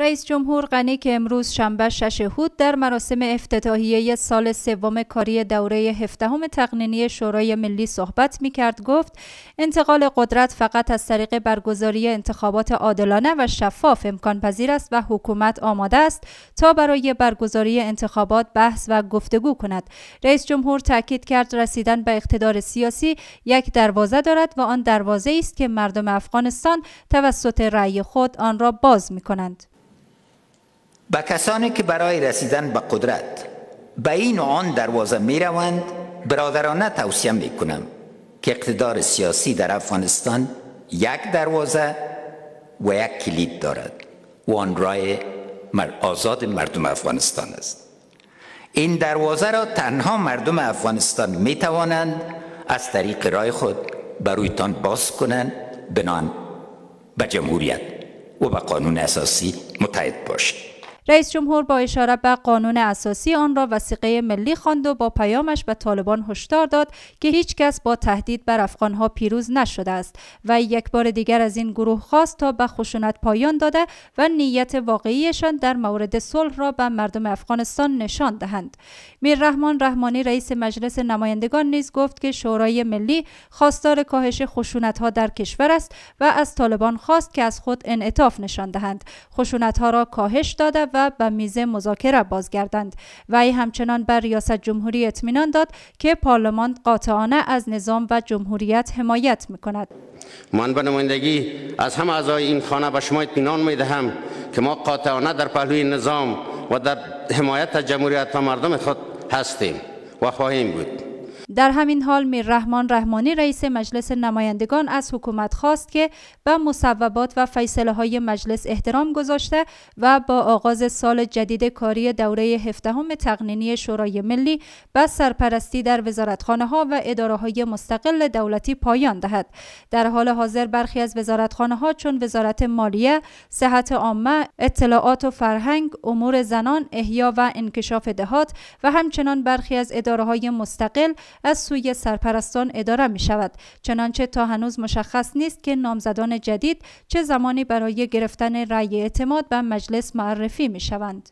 رئیس جمهور غنی که امروز شنبه شش در مراسم افتتاحیه سال سوم کاری دوره هفدهم تقنینی شورای ملی صحبت می کرد گفت انتقال قدرت فقط از طریق برگزاری انتخابات عادلانه و شفاف امکان پذیر است و حکومت آماده است تا برای برگزاری انتخابات بحث و گفتگو کند رئیس جمهور تاکید کرد رسیدن به اقتدار سیاسی یک دروازه دارد و آن دروازه است که مردم افغانستان توسط رأی خود آن را باز می کنند به کسانی که برای رسیدن به قدرت به این و آن دروازه می روند برادرانه توصیه می کنم که اقتدار سیاسی در افغانستان یک دروازه و یک کلید دارد و آن رای آزاد مردم افغانستان است این دروازه را تنها مردم افغانستان می توانند از طریق رای خود برویتان تان باز کنند بنان به جمهوریت و به قانون اساسی متحد باشند. رئیس جمهور با اشاره به قانون اساسی آن را وسیقه ملی خواند و با پیامش به طالبان هشدار داد که هیچ کس با تهدید بر افغانها پیروز نشده است و یک بار دیگر از این گروه خواست تا به خشونت پایان داده و نیت واقعیشان در مورد صلح را به مردم افغانستان نشان دهند میر رحمان رحمانی رئیس مجلس نمایندگان نیز گفت که شورای ملی خواستار کاهش خشونت ها در کشور است و از طالبان خواست که از خود انعطاف نشان دهند خشونت ها را کاهش داده و و به میز مذاکره بازگردند ای همچنان بر ریاست جمهوری اطمینان داد که پارلمان قاطعانه از نظام و جمهوریت حمایت میکند من به نمایندگی از همه اعضای این خانه به شما اطمینان میدهم که ما قاطعانه در پهلوی نظام و در حمایت از جمهوریت و مردم خود هستیم و خواهیم بود در همین حال میر رحمان رحمانی رئیس مجلس نمایندگان از حکومت خواست که به مصوبات و فیصله های مجلس احترام گذاشته و با آغاز سال جدید کاری دوره هفدهم تقنینی شورای ملی به سرپرستی در وزارتخانه ها و اداره های مستقل دولتی پایان دهد در حال حاضر برخی از وزارتخانه ها چون وزارت مالیه صحت عامه اطلاعات و فرهنگ امور زنان احیا و انکشاف دهات و همچنان برخی از اداره های مستقل از سوی سرپرستان اداره می شود چنانچه تا هنوز مشخص نیست که نامزدان جدید چه زمانی برای گرفتن رأی اعتماد به مجلس معرفی می شوند.